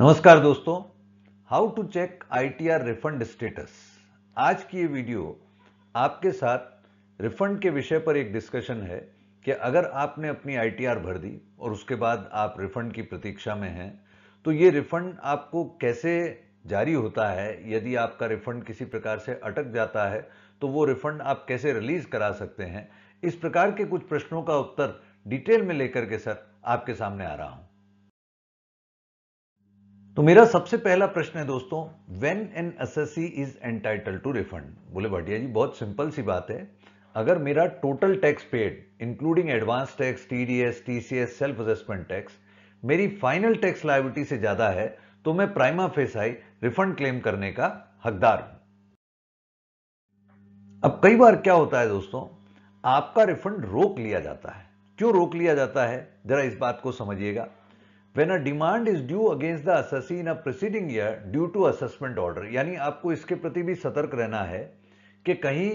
नमस्कार दोस्तों how to check ITR refund status आज की ये वीडियो आपके साथ रिफंड के विषय पर एक डिस्कशन है कि अगर आपने अपनी आईटीआर भर दी और उसके बाद आप रिफंड की प्रतीक्षा में हैं तो ये रिफंड आपको कैसे जारी होता है यदि आपका रिफंड किसी प्रकार से अटक जाता है तो वो रिफंड आप कैसे रिलीज करा सकते हैं इस प्रकार के कुछ प्रश्नों का उत्तर डिटेल में लेकर के सर आपके सामने आ रहा हूँ तो मेरा सबसे पहला प्रश्न है दोस्तों when an assessee is entitle to refund बोले भाटिया जी बहुत सिंपल सी बात है अगर मेरा total tax paid including advance tax TDS TCS self assessment tax मेरी फाइनल टैक्स लाइबिलिटी से ज्यादा है तो मैं प्राइमा फेसाई रिफंड क्लेम करने का हकदार हूं अब कई बार क्या होता है दोस्तों आपका रिफंड रोक लिया जाता है क्यों रोक लिया जाता है जरा इस बात को समझिएगा when a demand is due against the assessee in a preceding year due to assessment order यानी आपको इसके प्रति भी सतर्क रहना है कि कहीं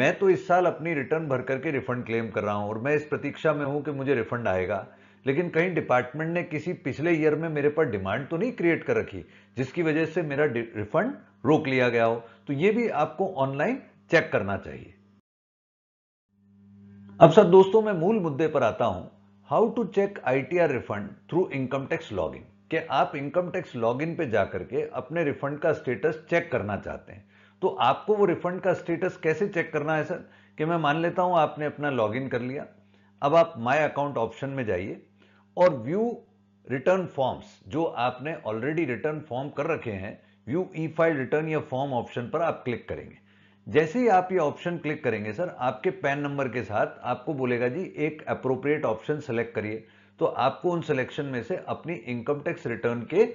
मैं तो इस साल अपनी रिटर्न भर करके रिफंड क्लेम कर रहा हूं और मैं इस प्रतीक्षा में हूं कि मुझे रिफंड आएगा लेकिन कहीं डिपार्टमेंट ने किसी पिछले ईयर में मेरे पर डिमांड तो नहीं क्रिएट कर रखी जिसकी वजह से मेरा रिफंड रोक लिया गया हो तो यह भी आपको ऑनलाइन चेक करना चाहिए अब सर दोस्तों मैं मूल मुद्दे पर आता हूं how to check ITR refund through income tax login कि आप इनकम टैक्स लॉगिन पे जाकर के अपने रिफंड का स्टेटस चेक करना चाहते हैं तो आपको वो रिफंड का स्टेटस कैसे चेक करना है सर कि मैं मान लेता हूं आपने अपना लॉगिन कर लिया अब आप माय अकाउंट ऑप्शन में जाइए और व्यू रिटर्न फॉर्म्स जो आपने ऑलरेडी रिटर्न फॉर्म कर रखे हैं व्यू ई फाइल रिटर्न या फॉर्म ऑप्शन पर आप क्लिक करेंगे जैसे ही आप ये ऑप्शन क्लिक करेंगे सर आपके पैन नंबर के साथ आपको बोलेगा जी एक अप्रोप्रिएट ऑप्शन सेलेक्ट करिए तो आपको उन सिलेक्शन में से अपनी इनकम टैक्स रिटर्न के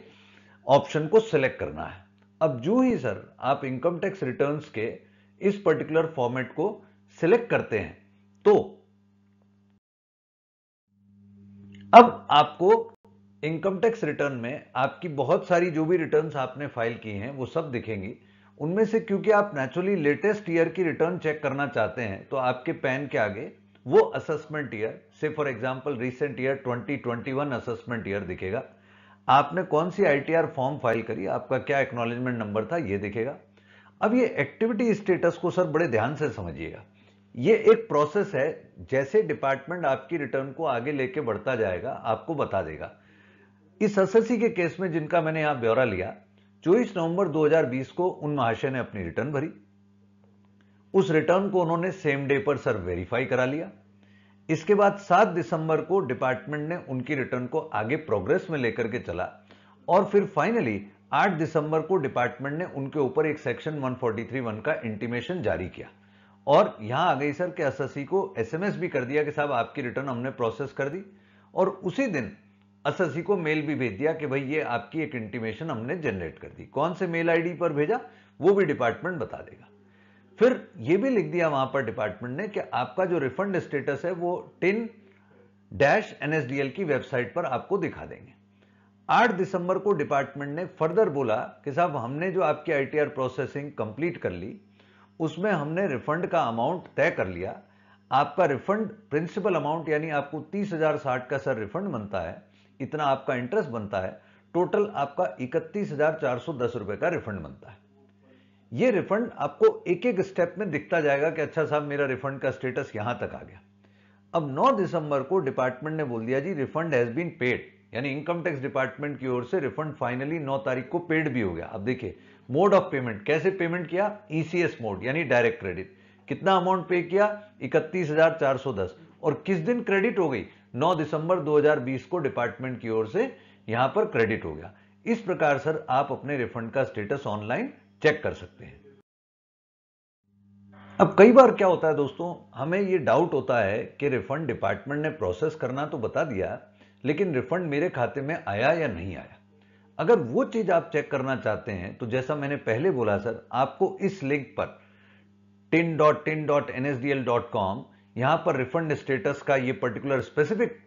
ऑप्शन को सिलेक्ट करना है अब जो ही सर आप इनकम टैक्स रिटर्न के इस पर्टिकुलर फॉर्मेट को सिलेक्ट करते हैं तो अब आपको इनकम टैक्स रिटर्न में आपकी बहुत सारी जो भी रिटर्न्स आपने फाइल की हैं वो सब दिखेंगी उनमें से क्योंकि आप नेचुरली लेटेस्ट ईयर की रिटर्न चेक करना चाहते हैं तो आपके पैन के आगे वो असेसमेंट ईयर से for example recent year 2021 assessment year दिखेगा आपने कौन सी आईटीआर फॉर्म फाइल करी आपका क्या एक्नोलेजमेंट नंबर था ये दिखेगा अब ये एक्टिविटी स्टेटस को सर बड़े ध्यान से समझिएगा ये एक प्रोसेस है जैसे डिपार्टमेंट आपकी रिटर्न को आगे लेके बढ़ता जाएगा आपको बता देगा इस एसएससी के केस में जिनका मैंने यहां ब्यौरा लिया चौबीस नवंबर 2020 को उन महाशय ने अपनी रिटर्न भरी उस रिटर्न को उन्होंने सेम डे पर सर वेरीफाई करा लिया इसके बाद 7 दिसंबर को डिपार्टमेंट ने उनकी रिटर्न को आगे प्रोग्रेस में लेकर के चला और फिर फाइनली 8 दिसंबर को डिपार्टमेंट ने उनके ऊपर एक सेक्शन 1431 का इंटीमेशन जारी किया और यहां आ गई सर के एसएससी को एसएमएस भी कर दिया कि साहब आपकी रिटर्न हमने प्रोसेस कर दी और उसी दिन अससी को मेल भी भेज दिया कि भाई ये आपकी एक इंटीमेशन हमने जनरेट कर दी कौन से मेल आईडी पर भेजा वो भी डिपार्टमेंट बता देगा फिर ये भी लिख दिया वहां पर डिपार्टमेंट ने कि आपका जो रिफंड स्टेटस है वो टिन डैश एनएसडीएल की वेबसाइट पर आपको दिखा देंगे 8 दिसंबर को डिपार्टमेंट ने फर्दर बोला कि साहब हमने जो आपकी आईटीआर प्रोसेसिंग कंप्लीट कर ली उसमें हमने रिफंड का अमाउंट तय कर लिया आपका रिफंड प्रिंसिपल अमाउंट यानी आपको तीस हजार साठ का सर रिफंड बनता है इतना आपका इंटरेस्ट बनता है टोटल आपका इकतीस हजार चार सौ दस रुपए का रिफंड बनता है ये रिफंड आपको एक एक स्टेप में दिखता जाएगा कि अच्छा साहब मेरा रिफंड का स्टेटस यहां तक आ गया अब 9 दिसंबर को डिपार्टमेंट ने बोल दिया जी रिफंड हैज बीन पेड यानी इनकम टैक्स डिपार्टमेंट की ओर से रिफंड फाइनली 9 तारीख को पेड भी हो गया अब देखिए मोड ऑफ पेमेंट कैसे पेमेंट किया ईसीएस e मोड यानी डायरेक्ट क्रेडिट कितना अमाउंट पे किया दस और किस दिन क्रेडिट हो गई 9 दिसंबर 2020 को डिपार्टमेंट की ओर से यहां पर क्रेडिट हो गया इस प्रकार सर आप अपने रिफंड का स्टेटस ऑनलाइन चेक कर सकते हैं अब कई बार क्या होता है दोस्तों हमें ये डाउट होता है कि रिफंड डिपार्टमेंट ने प्रोसेस करना तो बता दिया लेकिन रिफंड मेरे खाते में आया या नहीं आया अगर वो चीज आप चेक करना चाहते हैं तो जैसा मैंने पहले बोला सर आपको इस लिंक पर tin.tin.nsdl.com यहां पर रिफंड स्टेटस का ये पर्टिकुलर स्पेसिफिक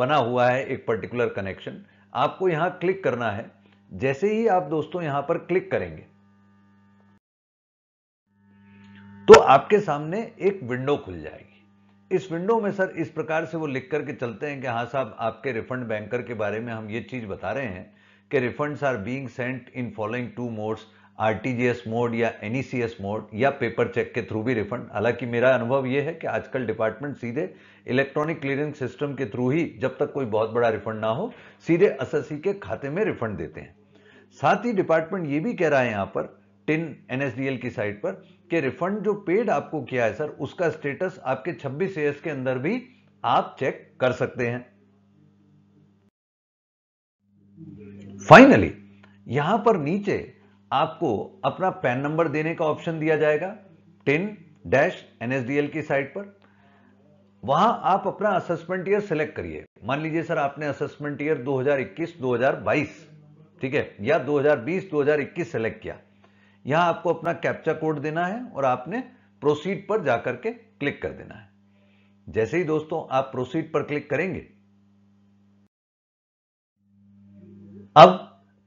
बना हुआ है एक पर्टिकुलर कनेक्शन आपको यहां क्लिक करना है जैसे ही आप दोस्तों यहां पर क्लिक करेंगे तो आपके सामने एक विंडो खुल जाएगी इस विंडो में सर इस प्रकार से वो लिख करके चलते हैं कि हाँ साहब आपके रिफंड बैंकर के बारे में हम ये चीज बता रहे हैं कि refunds are being sent in following two modes RTGS mode या एनईसीएस मोड या पेपर चेक के थ्रू भी रिफंड हालांकि मेरा अनुभव ये है कि आजकल डिपार्टमेंट सीधे इलेक्ट्रॉनिक क्लियरिंग सिस्टम के थ्रू ही जब तक कोई बहुत बड़ा रिफंड ना हो सीधे एसएससी के खाते में रिफंड देते हैं साथ ही डिपार्टमेंट ये भी कह रहा है यहाँ पर टिन एनएसडीएल की साइट पर कि रिफंड जो पेड आपको किया है सर उसका स्टेटस आपके 26 एस के अंदर भी आप चेक कर सकते हैं फाइनली यहां पर नीचे आपको अपना पैन नंबर देने का ऑप्शन दिया जाएगा टेन डैश एनएसडीएल की साइट पर वहां आप अपना असेसमेंट ईयर सेलेक्ट करिए मान लीजिए सर आपने असेसमेंट ईयर 2021-2022 ठीक है या 2020-2021 सेलेक्ट किया यहां आपको अपना कैप्चा कोड देना है और आपने प्रोसीड पर जाकर के क्लिक कर देना है जैसे ही दोस्तों आप प्रोसीड पर क्लिक करेंगे अब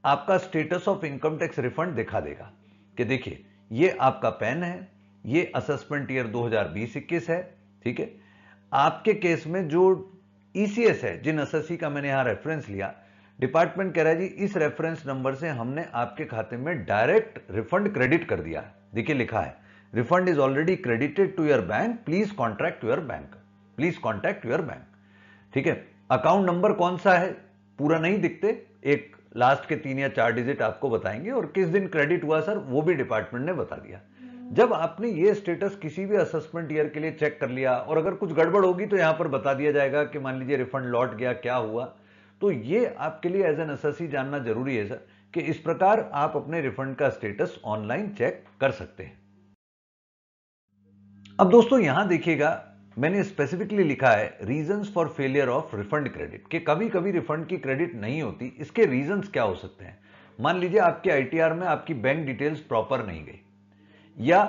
आपका status of income tax refund दिखा देगा कि देखिए ये आपका पेन है ये असेसमेंट ईयर 2020-21 है ठीक है आपके केस में जो ईसीएस e है जिन एस का मैंने यहां रेफरेंस लिया डिपार्टमेंट कह रहा है जी इस रेफरेंस नंबर से हमने आपके खाते में डायरेक्ट रिफंड क्रेडिट कर दिया है देखिए लिखा है refund is already credited to your bank please contract your bank please contract your bank ठीक है अकाउंट नंबर कौन सा है पूरा नहीं दिखते एक लास्ट के तीन या चार डिजिट आपको बताएंगे और किस दिन क्रेडिट हुआ सर वो भी डिपार्टमेंट ने बता दिया हम्म। जब आपने ये स्टेटस किसी भी असेसमेंट ईयर के लिए चेक कर लिया और अगर कुछ गड़बड़ होगी तो यहां पर बता दिया जाएगा कि मान लीजिए रिफंड लौट गया क्या हुआ तो ये आपके लिए एज एन असेसी जानना जरूरी है सर कि इस प्रकार आप अपने रिफंड का स्टेटस ऑनलाइन चेक कर सकते हैं अब दोस्तों यहां देखिएगा मैंने स्पेसिफिकली लिखा है reasons for failure of refund credit कि कभी कभी रिफंड की क्रेडिट नहीं होती इसके रीजंस क्या हो सकते हैं मान लीजिए आपके आईटीआर में आपकी बैंक डिटेल्स प्रॉपर नहीं गई या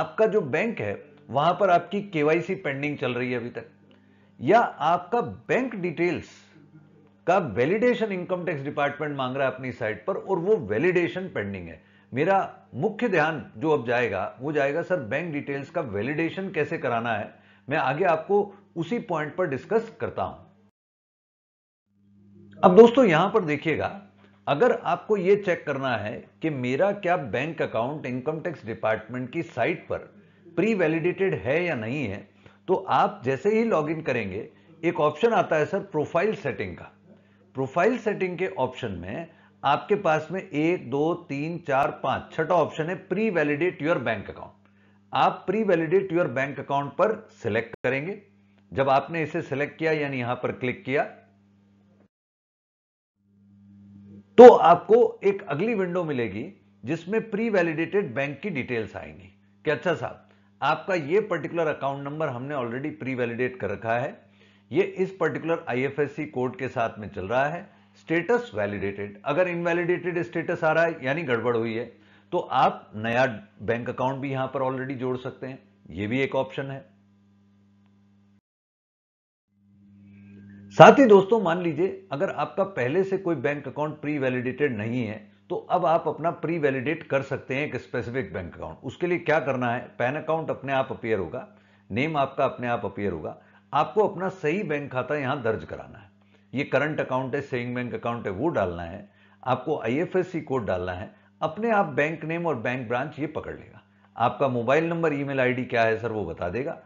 आपका जो बैंक है वहां पर आपकी केवाईसी पेंडिंग चल रही है अभी तक या आपका बैंक डिटेल्स का वैलिडेशन इनकम टैक्स डिपार्टमेंट मांग रहा है अपनी साइट पर और वो वैलिडेशन पेंडिंग है मेरा मुख्य ध्यान जो अब जाएगा वो जाएगा सर बैंक डिटेल्स का वैलिडेशन कैसे कराना है मैं आगे आपको उसी पॉइंट पर डिस्कस करता हूं अब दोस्तों यहां पर देखिएगा अगर आपको यह चेक करना है कि मेरा क्या bank account income tax department की साइट पर प्री वैलिडेटेड है या नहीं है तो आप जैसे ही लॉगिन करेंगे एक ऑप्शन आता है सर प्रोफाइल सेटिंग का प्रोफाइल सेटिंग के ऑप्शन में आपके पास में एक दो तीन चार पांच छठा ऑप्शन है pre validate your bank account आप pre validate your bank account पर सिलेक्ट करेंगे जब आपने इसे सिलेक्ट किया यानी यहां पर क्लिक किया तो आपको एक अगली विंडो मिलेगी जिसमें प्री वैलिडेटेड बैंक की डिटेल्स आएंगी कि अच्छा साहब आपका यह पर्टिकुलर अकाउंट नंबर हमने ऑलरेडी प्री वैलिडेट कर रखा है यह इस पर्टिकुलर आईएफएससी कोड के साथ में चल रहा है स्टेटस वैलिडेटेड अगर इनवैलिडेटेड स्टेटस आ रहा है यानी गड़बड़ हुई है तो आप नया बैंक अकाउंट भी यहां पर ऑलरेडी जोड़ सकते हैं यह भी एक ऑप्शन है साथ ही दोस्तों मान लीजिए अगर आपका पहले से कोई बैंक अकाउंट प्री वैलिडेटेड नहीं है तो अब आप अपना प्री वैलिडेट कर सकते हैं एक स्पेसिफिक बैंक अकाउंट उसके लिए क्या करना है पैन अकाउंट अपने आप अपेयर होगा नेम आपका अपने आप अपेयर होगा आपको अपना सही बैंक खाता यहां दर्ज कराना है ये करंट अकाउंट है सेविंग बैंक अकाउंट है वो डालना है आपको आई कोड डालना है अपने आप बैंक नेम और बैंक ब्रांच ये पकड़ लेगा आपका मोबाइल नंबर ईमेल आईडी क्या है सर वो बता देगा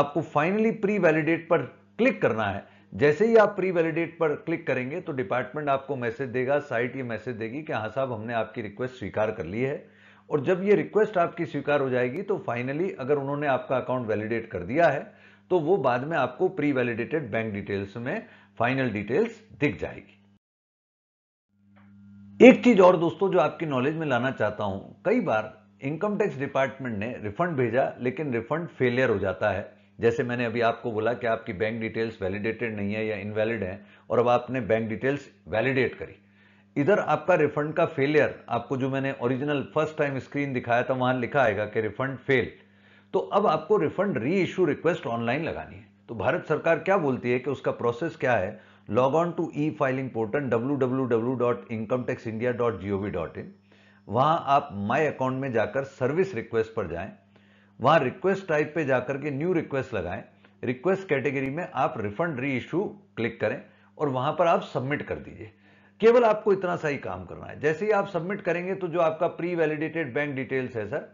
आपको फाइनली प्री वैलिडेट पर क्लिक करना है जैसे ही आप प्री वैलिडेट पर क्लिक करेंगे तो डिपार्टमेंट आपको मैसेज देगा साइट ये मैसेज देगी कि हाँ साहब हमने आपकी रिक्वेस्ट स्वीकार कर ली है और जब ये रिक्वेस्ट आपकी स्वीकार हो जाएगी तो फाइनली अगर उन्होंने आपका अकाउंट वैलिडेट कर दिया है तो वो बाद में आपको प्री वैलिडेटेड बैंक डिटेल्स में फाइनल डिटेल्स दिख जाएगी एक चीज और दोस्तों जो आपकी नॉलेज में लाना चाहता हूं कई बार इनकम टैक्स डिपार्टमेंट ने रिफंड भेजा लेकिन रिफंड फेलियर हो जाता है जैसे मैंने अभी आपको बोला कि आपकी बैंक डिटेल्स वैलिडेटेड नहीं है या इनवैलिड है और अब आपने बैंक डिटेल्स वैलिडेट करी इधर आपका रिफंड का फेलियर आपको जो मैंने ओरिजिनल फर्स्ट टाइम स्क्रीन दिखाया था वहां लिखा आएगा कि रिफंड फेल तो अब आपको रिफंड री इश्यू रिक्वेस्ट ऑनलाइन लगानी है तो भारत सरकार क्या बोलती है कि उसका प्रोसेस क्या है log on to e filing portal www.incometaxindia.gov.in वहां आप माय अकाउंट में जाकर सर्विस रिक्वेस्ट पर जाएं वहां रिक्वेस्ट टाइप पे जाकर के न्यू रिक्वेस्ट लगाएं रिक्वेस्ट कैटेगरी में आप रिफंड री इश्यू क्लिक करें और वहां पर आप सबमिट कर दीजिए केवल आपको इतना सा ही काम करना है जैसे ही आप सबमिट करेंगे तो जो आपका प्री वैलिडेटेड बैंक डिटेल्स है सर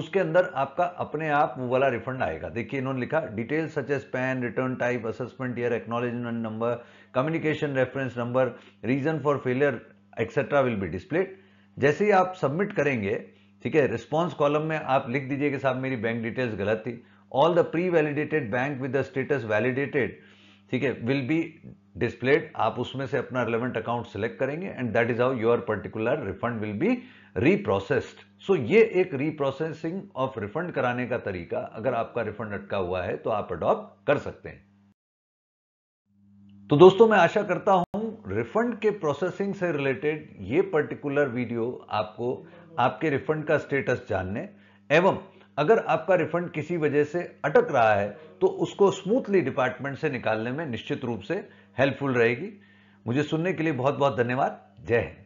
उसके अंदर आपका अपने आप वो वाला रिफंड आएगा देखिए इन्होंने लिखा detail such as PAN return type assessment year acknowledgement number communication reference number reason for failure etcetera will be displayed जैसे ही आप सबमिट करेंगे ठीक है रिस्पॉन्स कॉलम में आप लिख दीजिए कि साहब मेरी बैंक डिटेल्स गलत थी all the pre validated bank with the status validated ठीक है विल बी डिस्प्लेड आप उसमें से अपना रिलेवेंट अकाउंट सेलेक्ट करेंगे and that is how your particular refund will be reprocessed so ये एक रीप्रोसेसिंग ऑफ रिफंड कराने का तरीका अगर आपका रिफंड अटका हुआ है तो आप अडॉप्ट कर सकते हैं तो दोस्तों मैं आशा करता हूं रिफंड के प्रोसेसिंग से रिलेटेड ये पर्टिकुलर वीडियो आपको आपके रिफंड का स्टेटस जानने एवं अगर आपका रिफंड किसी वजह से अटक रहा है तो उसको स्मूथली डिपार्टमेंट से निकालने में निश्चित रूप से हेल्पफुल रहेगी मुझे सुनने के लिए बहुत बहुत धन्यवाद जय हिंद